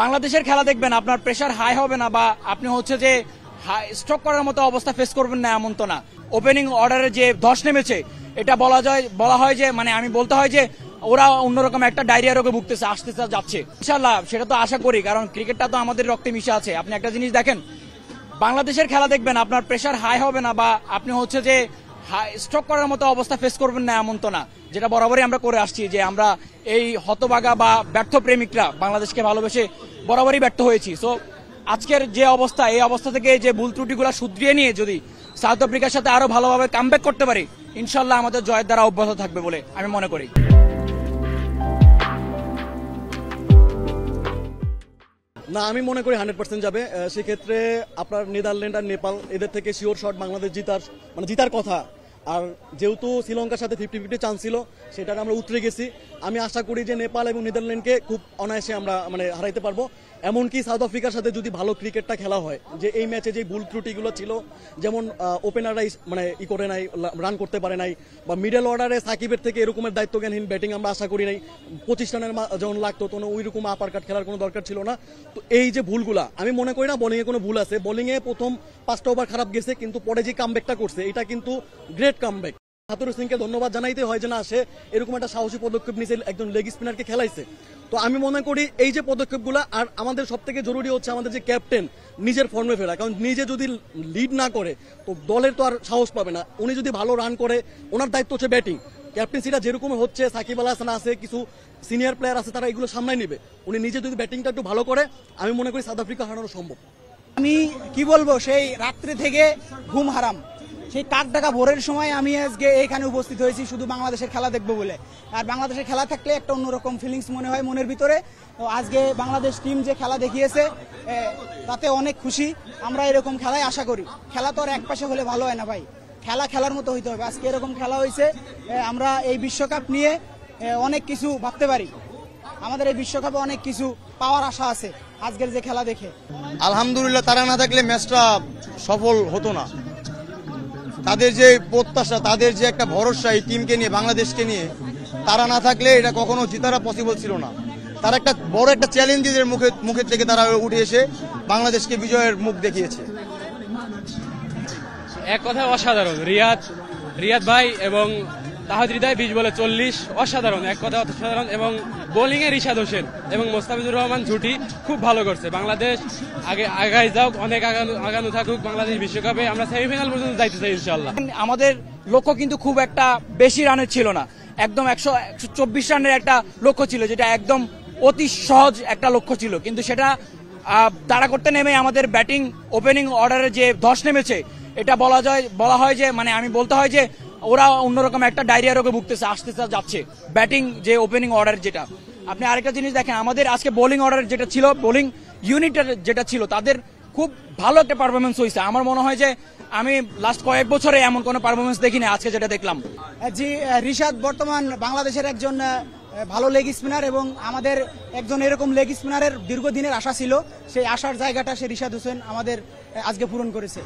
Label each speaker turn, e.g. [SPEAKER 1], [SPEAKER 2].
[SPEAKER 1] বাংলাদেশের খেলা দেখবেন আপনার প্রেশার হাই হবে না বা আপনি হচ্ছে যে স্ট্রোক করার মতো অবস্থা ফেস করবেন না এমন তো না ওপেনিং অর্ডারে যে ধস নেমেছে এটা বলা যায় বলা হয় যে মানে আমি বলতে হয় যে ওরা অন্যরকম একটা ডায়রিয়া রোগে ভুগতেছে আসতে যাচ্ছে ইনশাল্লাহ সেটা তো আশা করি কারণ ক্রিকেটটা তো আমাদের রক্তে মিশে আছে আপনি একটা জিনিস দেখেন বাংলাদেশের খেলা দেখবেন আপনার প্রেশার হাই হবে না বা আপনি হচ্ছে যে স্ট্রোক করার মতো অবস্থা ফেস করবেন না এমন তো না যেটা বরাবরই আমরা করে আসছি যে আমরা এই হতবাগা বা ব্যর্থ প্রেমিকরা বাংলাদেশকে ভালোবেসে বরাবরই ব্যর্থ হয়েছি সো আজকের যে অবস্থা এই অবস্থা থেকে যে ভুল ত্রুটিগুলো শুধরিয়ে নিয়ে যদি সাউথ আফ্রিকার সাথে আরো ভালোভাবে ব্যাক করতে পারি ইনশাল্লাহ আমাদের জয়ের দ্বারা অব্যাহত থাকবে
[SPEAKER 2] বলে আমি মনে করি না আমি মনে করি হান্ড্রেড পার্সেন্ট যাবে সেক্ষেত্রে আপনার নেদারল্যান্ড আর নেপাল এদের থেকে শিওর শট বাংলাদেশ জিতার মানে জিতার কথা আর যেহেতু শ্রীলঙ্কার সাথে ফিফটি ফিফটি চান্স ছিল সেটা আমরা উতরে গেছি আমি আশা করি যে নেপাল এবং নেদারল্যান্ডকে খুব অনায়াসে আমরা মানে হারাইতে পারবো এমনকি সাউথ আফ্রিকার সাথে যদি ভালো ক্রিকেটটা খেলা হয় যে এই ম্যাচে যে ভুল ত্রুটিগুলো ছিল যেমন ওপেনাররা মানে ই করে নাই রান করতে পারে নাই বা মিডল অর্ডারে সাকিবের থেকে এরকমের দায়িত্বজ্ঞানহীন ব্যাটিং আমরা আশা করি নাই পঁচিশ রানের যখন লাগতো তখন ওই রকম আপার কাট খেলার কোনো দরকার ছিল না তো এই যে ভুলগুলা আমি মনে করি না বোলিংয়ে কোনো ভুল আছে বোলিংয়ে প্রথম পাঁচটা ওভার খারাপ গেছে কিন্তু পরে যে কামব্যাকটা করছে এটা কিন্তু গ্রেট গ্রেট কামব্যাক হাতুরু সিংকে ধন্যবাদ জানাইতে হয় যে না সে এরকম একটা সাহসী পদক্ষেপ নিয়েছে একজন লেগ স্পিনারকে খেলাইছে তো আমি মনে করি এই যে পদক্ষেপগুলো আর আমাদের সব থেকে জরুরি হচ্ছে আমাদের যে ক্যাপ্টেন নিজের ফর্মে ফেরা কারণ নিজে যদি লিড না করে তো দলের তো আর সাহস পাবে না উনি যদি ভালো রান করে ওনার দায়িত্ব হচ্ছে ব্যাটিং ক্যাপ্টেন্সিটা যেরকম হচ্ছে সাকিব আল হাসান আছে কিছু সিনিয়র প্লেয়ার আছে তারা এগুলো সামনে নেবে উনি নিজে যদি ব্যাটিংটা একটু ভালো করে আমি মনে করি সাউথ আফ্রিকা হারানো সম্ভব আমি কি বলবো সেই রাত্রি
[SPEAKER 3] থেকে ঘুম হারাম সেই কাক ডাকা ভোরের সময় আমি আজকে এখানে উপস্থিত হয়েছি শুধু বাংলাদেশের খেলা দেখবো বলে আর বাংলাদেশের খেলা থাকলে একটা অন্যরকম ফিলিংস মনে হয় মনের ভিতরে তো আজকে বাংলাদেশ টিম যে খেলা দেখিয়েছে তাতে অনেক খুশি আমরা এরকম খেলায় আশা করি খেলা তো আর একপাশে হলে ভালো হয় না ভাই খেলা খেলার মতো হইতে হবে আজকে এরকম খেলা হয়েছে আমরা এই বিশ্বকাপ নিয়ে অনেক কিছু ভাবতে পারি আমাদের এই বিশ্বকাপে অনেক কিছু পাওয়ার আশা আছে আজকের যে খেলা দেখে
[SPEAKER 4] আলহামদুলিল্লাহ তারা না থাকলে ম্যাচটা সফল হতো না তাদের যে প্রত্যাশা তাদের যে একটা ভরসা এই টিমকে নিয়ে বাংলাদেশকে নিয়ে তারা না থাকলে এটা কখনো জিতারা পসিবল ছিল না তারা একটা বড় একটা চ্যালেঞ্জের মুখে মুখের থেকে তারা উঠে এসে বাংলাদেশকে বিজয়ের মুখ দেখিয়েছে
[SPEAKER 1] এক কথা অসাধারণ রিয়াদ রিয়াদ ভাই এবং তাহাদ হৃদয় বিশ বলে চল্লিশ অসাধারণ এক কথা অসাধারণ এবং বোলিংয়ে রিশাদ হোসেন এবং মোস্তাফিজুর রহমান ঝুটি খুব ভালো করছে বাংলাদেশ আগে আগায় যাওক অনেক আগানো থাকুক বাংলাদেশ বিশ্বকাপে আমরা সেমিফাইনাল পর্যন্ত যাইতে চাই ইনশাল্লাহ আমাদের লক্ষ্য কিন্তু খুব একটা বেশি রানের ছিল না একদম একশো চব্বিশ রানের একটা লক্ষ্য ছিল যেটা একদম অতি সহজ একটা লক্ষ্য ছিল কিন্তু সেটা তাড়া করতে নেমে আমাদের ব্যাটিং ওপেনিং অর্ডারে যে ধস নেমেছে এটা বলা যায় বলা হয় যে মানে আমি বলতে হয় যে ওরা অন্যরকম একটা ডায়রিয়া রোগে ভুগতেছে আসতেছে যাচ্ছে ব্যাটিং যে ওপেনিং অর্ডার যেটা আপনি আরেকটা জিনিস দেখেন আমাদের আজকে বোলিং অর্ডার যেটা ছিল বোলিং ইউনিটের যেটা ছিল তাদের খুব ভালো একটা পারফরমেন্স হয়েছে আমার মনে হয় যে আমি লাস্ট কয়েক বছরে এমন কোনো পারফরমেন্স দেখিনি আজকে যেটা দেখলাম
[SPEAKER 3] জি রিশাদ বর্তমান বাংলাদেশের একজন ভালো লেগ স্পিনার এবং আমাদের একজন এরকম লেগ স্পিনারের দীর্ঘদিনের আশা ছিল সেই আশার জায়গাটা সে রিশাদ হোসেন আমাদের আজকে পূরণ করেছে